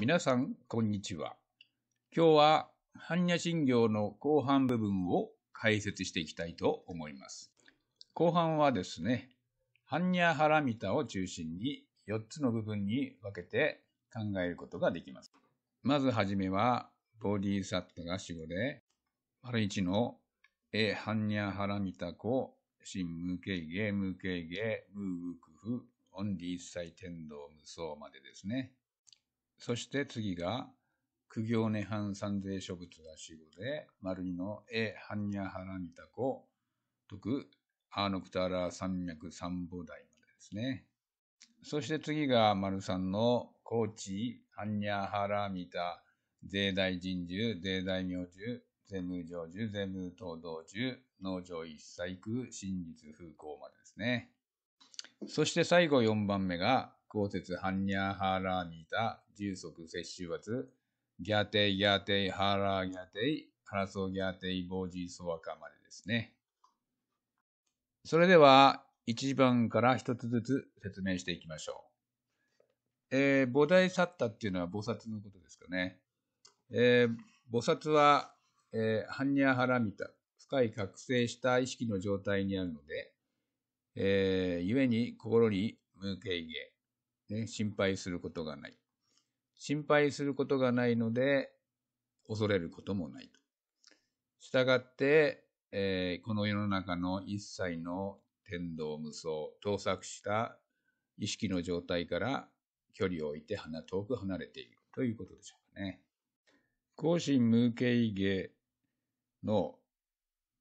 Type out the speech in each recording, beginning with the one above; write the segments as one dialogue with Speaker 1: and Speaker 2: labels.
Speaker 1: 皆さん、こんにちは。今日は、般若心経の後半部分を解説していきたいと思います。後半はですね、般若波羅蜜多を中心に4つの部分に分けて考えることができます。まずはじめは、ボディサッタが死語で、丸1の、え、般若波羅蜜多子、新無形芸無形芸、無ークフ、オンリー一切天道無双までですね。そして次が、苦行涅槃三税諸仏が死後で、丸二のえ、般若波羅蜜子、徳、アーノクターラ山脈三菩提までですね。そして次が丸三の、高知、般若波羅蜜多、税大人獣、税大明獣、税務成獣、税務東道獣、農場一切空、真実風光までですね。そして最後四番目が、口説ハンニャハラニタ、重足摂取罰、ギャテイギャテイハラギャテイ、ハラソギャテイボージーソワカまでですね。それでは、一番から一つずつ説明していきましょう。えー、菩提サッタっていうのは菩薩のことですかね。えー、菩薩は、えー、ハンニャハラミタ、深い覚醒した意識の状態にあるので、えー、故に心に無形芸、ね、心配することがない。心配することがないので、恐れることもないと。したがって、えー、この世の中の一切の天道無双、盗作した意識の状態から距離を置いて遠く離れているということでしょうかね。孔心無形芸の、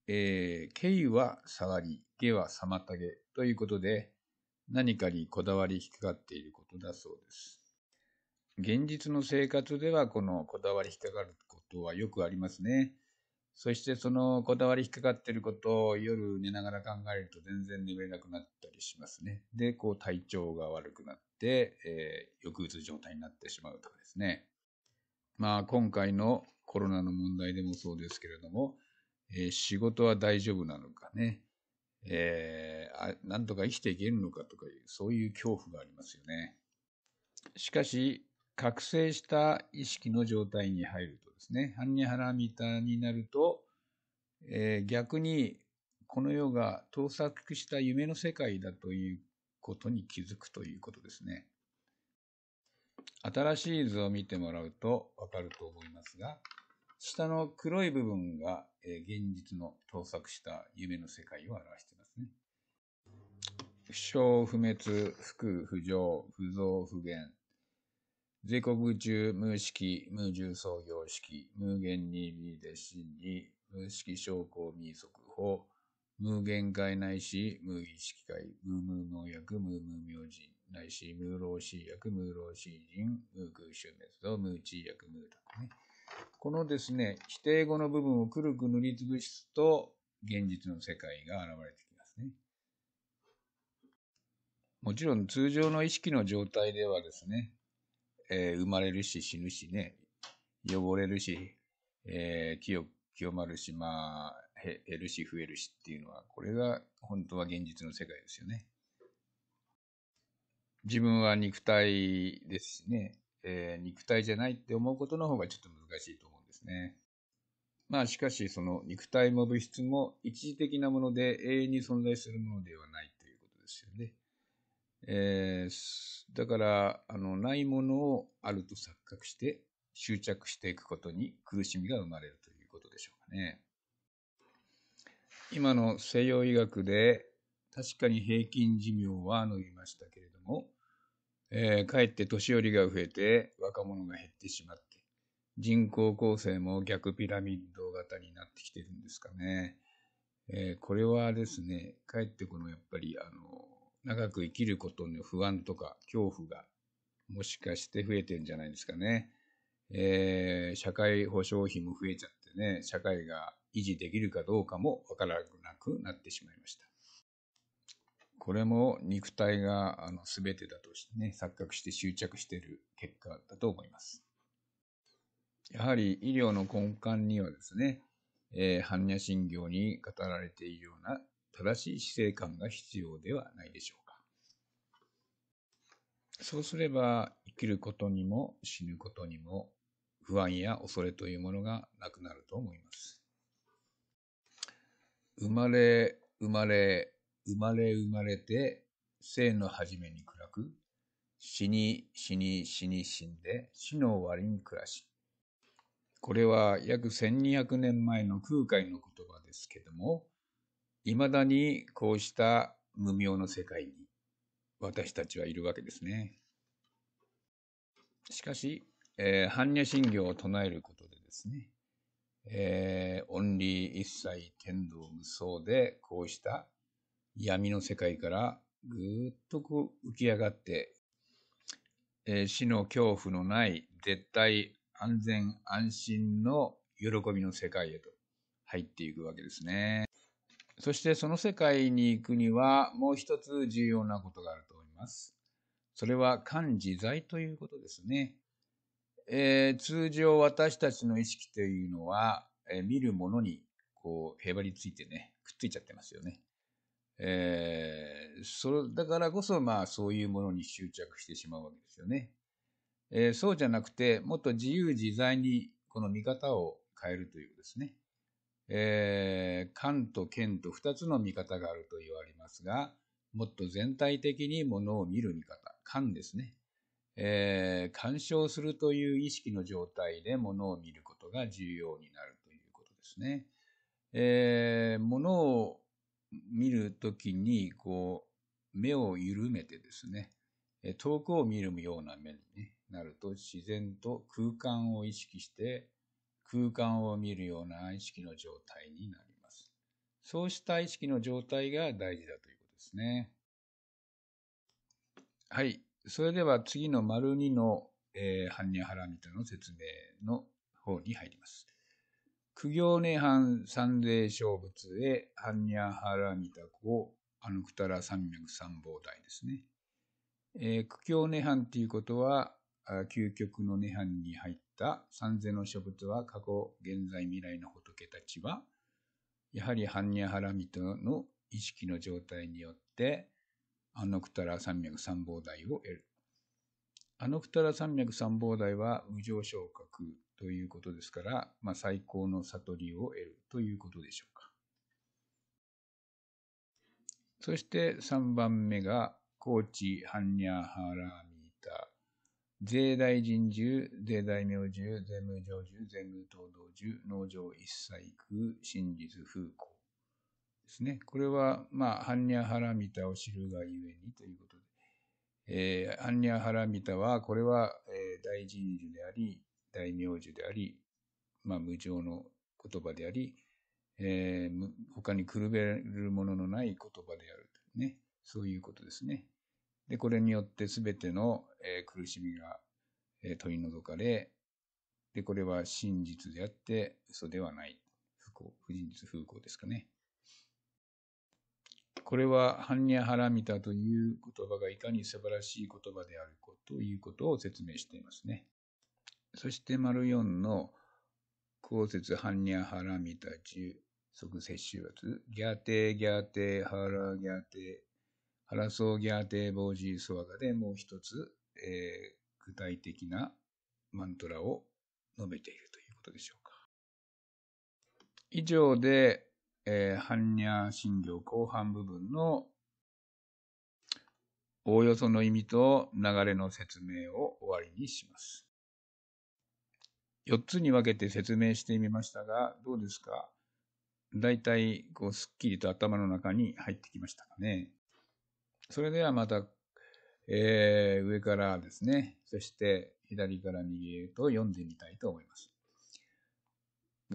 Speaker 1: えー、形は下がり、下は妨げということで、何かにこだわり引っかかっていることだそうです。現実の生活ではこのこだわり引っかかることはよくありますね。そしてそのこだわり引っかかってることを夜寝ながら考えると全然眠れなくなったりしますね。で、こう体調が悪くなって、えー、抑うつ状態になってしまうとかですね。まあ今回のコロナの問題でもそうですけれども、えー、仕事は大丈夫なのかね。えー、なんとか生きていけるのかとかいう、そういう恐怖がありますよね。しかし、覚醒した意識の状態に入るとですね、ハンニハラミタになると、えー、逆にこの世が盗作した夢の世界だということに気づくということですね。新しい図を見てもらうとわかると思いますが、下の黒い部分が現実の盗作した夢の世界を表してい不詳不滅、不苦不浄、不増不減。税国中、無意識、無重創業式、無限に微弟子に、無意識昇降民速法、無限界内し、無意識界、無無農薬、無無明人、内し、無老死薬、無老死人、無空襲滅道、無知薬、無楽ね。このですね、否定語の部分をくるく塗りつぶすと、現実の世界が現れてきますね。もちろん通常の意識の状態ではですね、えー、生まれるし死ぬしね、汚れるし、えー、清清まるし、まあ、減るし増えるしっていうのは、これが本当は現実の世界ですよね。自分は肉体ですしね、えー、肉体じゃないって思うことの方がちょっと難しいと思うんですね。まあしかし、その肉体も物質も一時的なもので永遠に存在するものではないということですよね。えー、だから、あの、ないものをあると錯覚して、執着していくことに苦しみが生まれるということでしょうかね。今の西洋医学で、確かに平均寿命は伸びましたけれども、えー、かえって年寄りが増えて若者が減ってしまって、人口構成も逆ピラミッド型になってきてるんですかね。えー、これはですね、かえってこのやっぱりあの、長く生きることの不安とか恐怖がもしかして増えてんじゃないですかね。えー、社会保障費も増えちゃってね、社会が維持できるかどうかもわからなくなってしまいました。これも肉体があの全てだとしてね、錯覚して執着している結果だと思います。やはり医療の根幹にはですね、えー、般若心経に語られているような正しい死生観が必要ではないでしょうか。そうすれば生きることにも死ぬことにも不安や恐れというものがなくなると思います。生まれ、生まれ、生まれ生まれて生の初めに暗く、死に死に死に死んで死の終わりに暮らし。これは約1200年前の空海の言葉ですけども、未だにこうした無明の世界に私たちはいるわけですね。しかし、えー、般若心経を唱えることでですね、えー、オンリー一切天道無双でこうした闇の世界からぐーっとこう浮き上がって、えー、死の恐怖のない絶対安全安心の喜びの世界へと入っていくわけですね。そしてその世界に行くにはもう一つ重要なことがあると思います。それは感自在ということですね。えー、通常私たちの意識というのは、えー、見るものにこうへばりついてね、くっついちゃってますよね。えー、そだからこそまあそういうものに執着してしまうわけですよね。えー、そうじゃなくて、もっと自由自在にこの見方を変えるということですね。えー、官と剣と二つの見方があると言われますが、もっと全体的にものを見る見方、観ですね。えー、干渉するという意識の状態でものを見ることが重要になるということですね。えー、ものを見るときに、こう、目を緩めてですね、遠くを見るような目に、ね、なると自然と空間を意識して空間を見るような意識の状態になります。そうした意識の状態が大事だということですね。はい。それでは次の丸二の、えー、般若波羅蜜の説明の方に入ります。苦行涅槃三世小仏へ般若波羅蜜子アヌクタラ山脈三宝大ですね。えー、苦行涅槃っていうことは、究極の涅槃に入っった三世の諸仏は過去、現在、未来の仏たちは、やはり般若波羅ハの意識の状態によって、アノクタラ山脈三宝台を得る。アノクタラ山脈三宝台は無常昇格ということですから、まあ、最高の悟りを得るということでしょうか。そして3番目が、高知般若波羅税大人獣、税大明獣、税無常獣、税無東道獣、農場一切空、真実風光。ですね。これは、まあ、般若波羅蜜を知るがゆえにということで。えー、般若波羅蜜は、これは、えー、大人獣であり、大明獣であり、まあ、無常の言葉であり、えー、他にくるべるもののない言葉である。ね。そういうことですね。で、これによってすべての、えー、苦しみが、えー、取り除かれ、で、これは真実であって嘘ではない。不幸、不真実風光ですかね。これは、ハンニャハラミタという言葉がいかに素晴らしい言葉であるこということを説明していますね。そして、丸4の、公説ハンニャハラミタ中、即摂取圧、ギャテギャテハラギャテハラソーギャーテーボージーソワガでもう一つ、えー、具体的なマントラを述べているということでしょうか。以上で、えー、般若心経後半部分のおおよその意味と流れの説明を終わりにします。4つに分けて説明してみましたが、どうですかだいたい、こう、すっきりと頭の中に入ってきましたかね。それではまた、えー、上からですね、そして左から右へと読んでみたいと思います。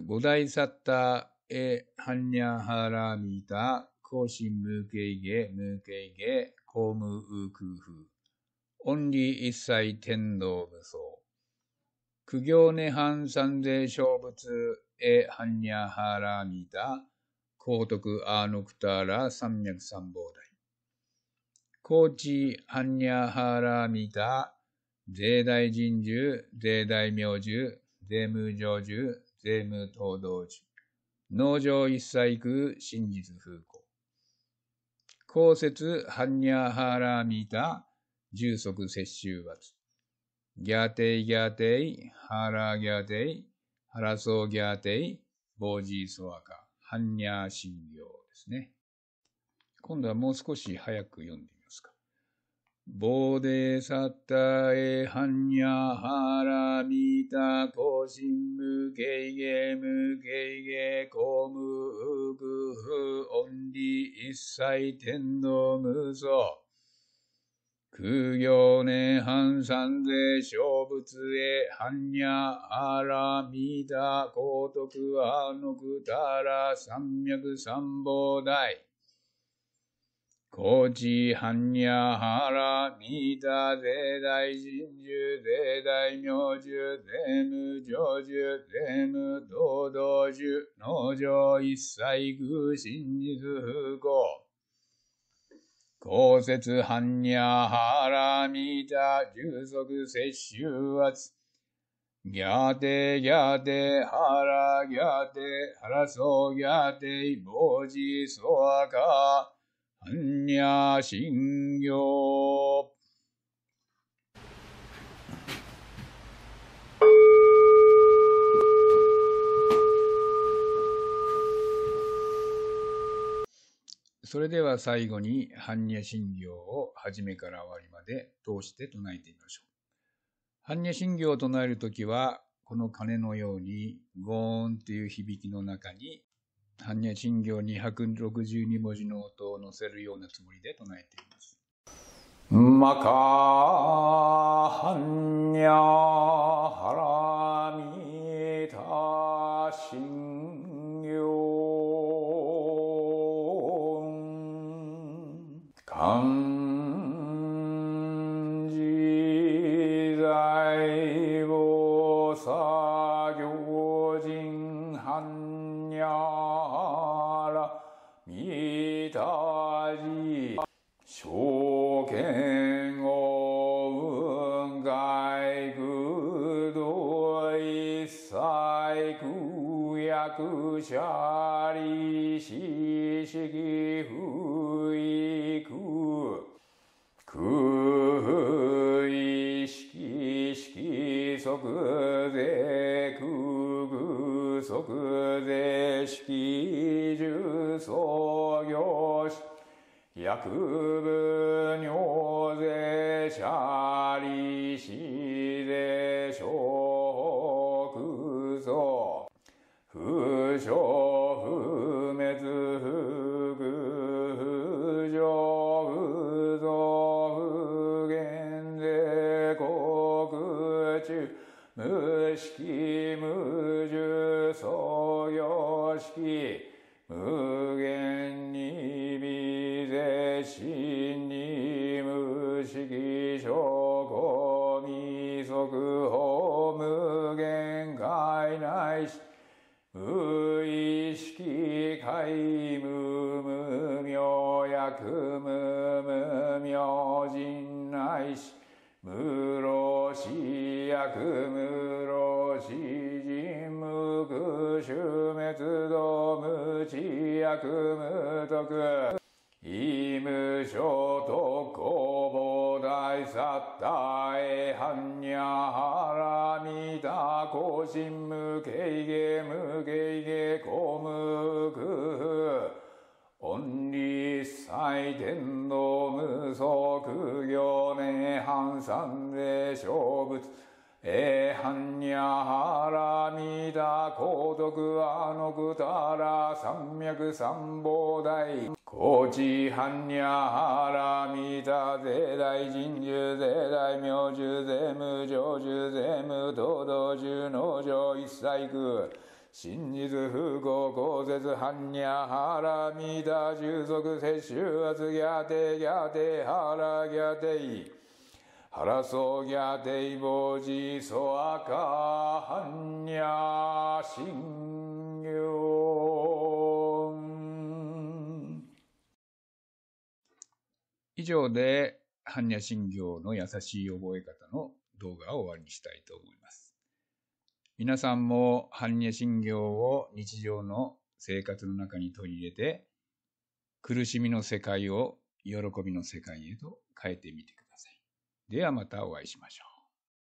Speaker 1: 五大サッタエハンニャハラミタ、コーシムーケイゲ、ムーケイゲ、コームウークフ。オンリー一切天道武装。苦行涅槃三世小仏エハンニャハラミタ、高徳アーノクターラ三脈三宝大。高知般若波羅蜜多、税大神獣、税大明獣、税務上獣、税務東道樹、農場一切空、真実風光。公説般若波羅蜜多、重足摂取罰。ギャーテイギャーテイ、ハーラーギャーテイ、ハラソーギャーテイ、ボージーソワカ、ハンニャー信用ですね。今度はもう少し早く読んでボーデサッタエハンニャハラミタコシンムケイゲムケイゲコムウグフオンリ一切天の無双空行年半三世小仏へ般若アラミダ高徳あノクタラ三脈三宝大高知
Speaker 2: 般若波羅
Speaker 1: 蜜多税大神獣税大妙獣税無常獣税無道々獣農場一切空真実風光高節般若波羅蜜多充足摂取圧
Speaker 2: ギャーテギャーテ
Speaker 1: ハラギャーテハラソギャーテイボジソアカ般若心経それでは最後に般若心経を初めから終わりまで通して唱えてみましょう。般若心経を唱えるときは、この鐘のようにゴーンという響きの中に般若心経262文字の音を載せるようなつもりで唱えています。マカ
Speaker 2: 天を外具道一切苦役者薬部尿税シャリシゼ食素不傷不滅不具不上不増不減税国中無式無重創業式無知悪無徳。異無所と公募大殺大般若波羅蜜多行進無形芸無形芸公無空恩利祭天皇無双行年半三で勝仏。えはんにゃはらみだ、高徳あのくたら、三脈三宝大。高知はんにゃはらみだ、税大神獣、税大明獣、税無常獣、税無道道獣、農場一切空。真実不光公説般若波羅蜜多従属摂取圧ギャテギャテハギャテイ。争ぎゃていぼうじそあかはんにゃしんぎょ
Speaker 1: ん。以上で、般若心経の優しい覚え方の動画を終わりにしたいと思います。皆さんも般若心経を日常の生活の中に取り入れて、苦しみの世界を喜びの世界へと変えてみてください。ではまたお会いしましょう。